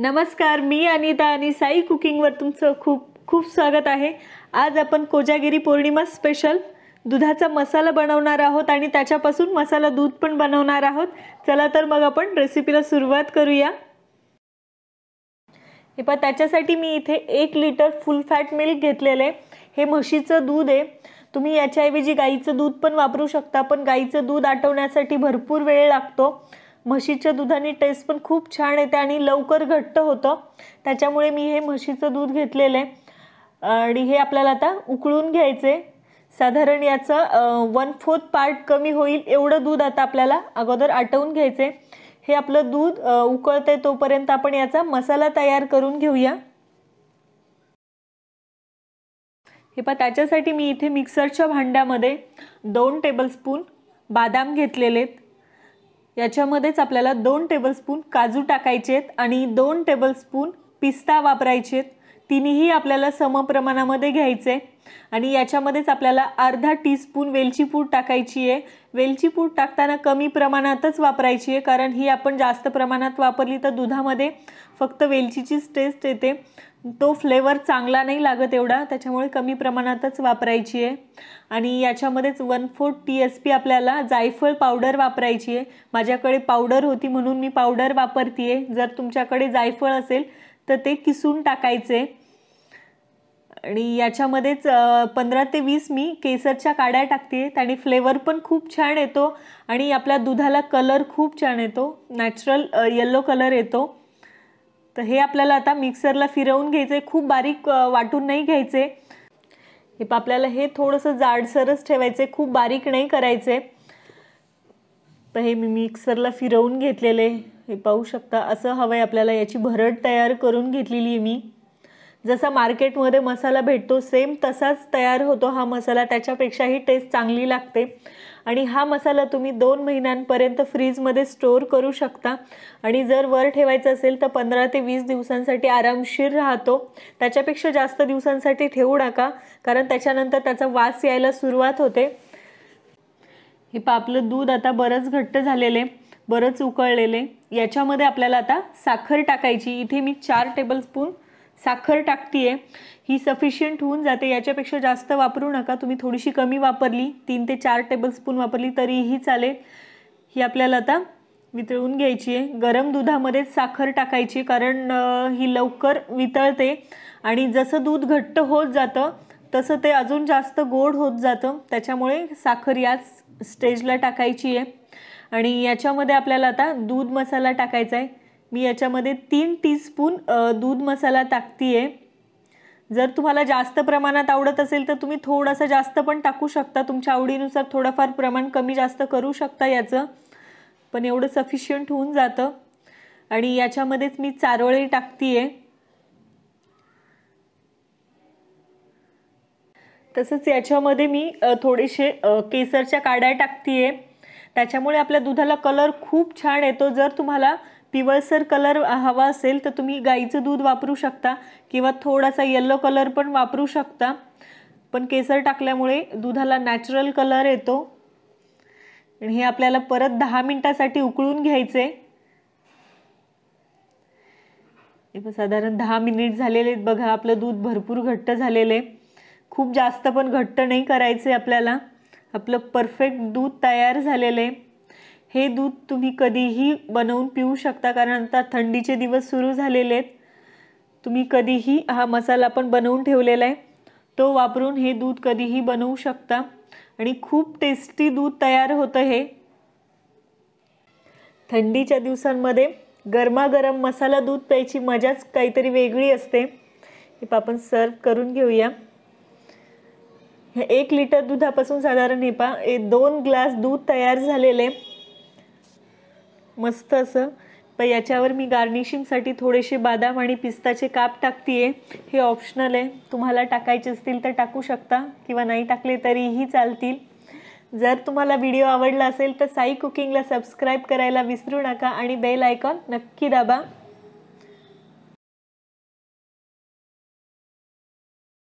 नमस्कार मी अनिता आणि साई कुकिंगवर तुमचं खूप खूप स्वागत आहे आज आपण कोजागिरी पौर्णिमा स्पेशल दुधाचा मसाला बनवणार आहोत आणि त्याच्यापासून मसाला दूध पण बनवणार आहोत चला तर मग आपण रेसिपीला सुरुवात करूया हे पहा त्याच्यासाठी मी इथे एक लिटर फुल फॅट मिल्क घेतलेलं आहे हे म्हशीचं दूध आहे तुम्ही याच्याऐवजी गाईचं दूध पण वापरू शकता पण गाईचं दूध आटवण्यासाठी भरपूर वेळ लागतो म्हशीच्या दुधाने टेस्ट पण खूप छान येते आणि लवकर घट्ट होतं त्याच्यामुळे मी हे म्हशीचं दूध घेतलेलं आहे आणि हे आपल्याला आता उकळून घ्यायचे साधारण याचं वन फोर्थ पार्ट कमी होईल एवढं दूध आता आपल्याला अगोदर आटवून घ्यायचे हे आपलं दूध उकळते तोपर्यंत आपण याचा मसाला तयार करून घेऊया हे पण त्याच्यासाठी मी इथे मिक्सरच्या भांड्यामध्ये दोन टेबलस्पून घेतलेले आहेत याच्यामध्येच आपल्याला दोन टेबलस्पून काजू टाकायचेत आणि दोन टेबलस्पून पिस्ता वापरायचेत तिन्ही आपल्याला समप्रमाणामध्ये घ्यायचे आहे आणि याच्यामध्येच आपल्याला अर्धा टीस्पून वेलची पूड टाकायची आहे वेलची पूड टाकताना कमी प्रमाणातच वापरायची आहे कारण ही आपण जास्त प्रमाणात वापरली तर दुधामध्ये फक्त वेलचीचीच टेस्ट येते तो फ्लेवर चांगला नाही लागत एवढा त्याच्यामुळे कमी प्रमाणातच वापरायची आहे आणि याच्यामध्येच one fourth T S P आपल्याला जायफळ पावडर वापरायची आहे माझ्याकडे पावडर होती म्हणून मी पावडर वापरते आहे जर तुमच्याकडे जायफळ असेल तर ते किसून टाकायचे आणि याच्यामध्येच पंधरा ते वीस मी केसरच्या काड्या टाकते आणि फ्लेवर पण खूप छान येतो आणि आपल्या दुधाला कलर खूप छान येतो नॅचरल येलो कलर येतो तर हे आपल्याला आता मिक्सरला फिरवून घ्यायचं आहे खूप बारीक वाटून नाही घ्यायचे हे आपल्याला हे थोडंसं जाडसरच ठेवायचं खूप बारीक नाही करायचे तर हे मी मिक्सरला फिरवून घेतलेले हे पाहू शकता असं हवं आहे आपल्याला याची भरड तयार करून घेतलेली आहे मी जसा मार्केटमध्ये मसाला भेटतो सेम तसाच तयार होतो हा मसाला त्याच्यापेक्षाही टेस्ट चांगली लागते आणि हा मसाला तुम्ही दोन महिन्यांपर्यंत फ्रीजमध्ये स्टोअर करू शकता आणि जर वर ठेवायचं असेल तर पंधरा ते वीस दिवसांसाठी आरामशीर राहतो त्याच्यापेक्षा जास्त दिवसांसाठी ठेवू नका कारण त्याच्यानंतर त्याचा वास यायला सुरुवात होते हे पा आपलं दूध आता बरंच घट्ट झालेले बरंच उकळलेले याच्यामध्ये आपल्याला आता साखर टाकायची इथे मी चार टेबलस्पून साखर टाकतीये ही सफिशियंट होऊन जाते याच्यापेक्षा जास्त वापरू नका तुम्ही थोडीशी कमी वापरली तीन ते चार टेबलस्पून वापरली तरीही चालेल ही आपल्याला आता वितळून घ्यायची आहे गरम दुधामध्येच साखर टाकायची कारण ही लवकर वितळते आणि जसं दूध घट्ट होत जातं तसं ते अजून जास्त गोड होत जातं त्याच्यामुळे साखर याच स्टेजला टाकायची आहे आणि याच्यामध्ये आपल्याला आता दूध मसाला टाकायचा आहे मी याच्यामध्ये तीन टीस्पून दूध मसाला टाकते जर तुम्हाला जास्त प्रमाणात आवडत असेल तर तुम्ही थोडासा जास्त पण टाकू शकता तुमच्या आवडीनुसार थोडंफार प्रमाण कमी जास्त करू शकता याचं पण एवढं सफिशियंट होऊन जातं आणि याच्यामध्येच मी चारोळी टाकते आहे तसंच याच्यामध्ये मी थोडेसे केसरच्या काड्या टाकते त्याच्यामुळे आपल्या दुधाला कलर खूप छान येतो जर तुम्हाला पिवळसर कलर हवा असेल तर तुम्ही गाईचं दूध वापरू शकता किंवा थोडासा येल्लो कलर पण वापरू शकता पण केसर टाकल्यामुळे दुधाला नॅचरल कलर येतो आणि हे आपल्याला परत दहा मिनिटासाठी उकळून घ्यायचे साधारण दहा मिनिट झालेले बघा आपलं दूध भरपूर घट्ट झालेले खूप जास्त पण घट्ट नाही करायचे आपल्याला आपलं परफेक्ट दूध तयार झालेले हे दूध तुम्ही कधीही बनवून पिऊ शकता कारण आता थंडीचे दिवस सुरू झालेले आहेत तुम्ही कधीही हा मसाला पण बनवून ठेवलेला आहे तो वापरून हे दूध कधीही बनवू शकता आणि खूप टेस्टी दूध तयार होतं हे थंडीच्या दिवसांमध्ये गरमागरम मसाला दूध प्यायची मजाच काहीतरी वेगळी असते हे आपण सर्व करून घेऊया एक लिटर दुधापासून साधारण हे पा दोन ग्लास दूध तयार झालेले मस्त असं पण याच्यावर मी गार्निशिंगसाठी थोडेसे बादाम आणि पिस्ताचे काप टाकते आहे हे ऑप्शनल आहे तुम्हाला टाकायचे असतील तर टाकू शकता किंवा नाही टाकले तरीही चालतील जर तुम्हाला व्हिडिओ आवडला असेल तर साई कुकिंगला सबस्क्राईब करायला विसरू नका आणि बेल आयकॉन नक्की दाबा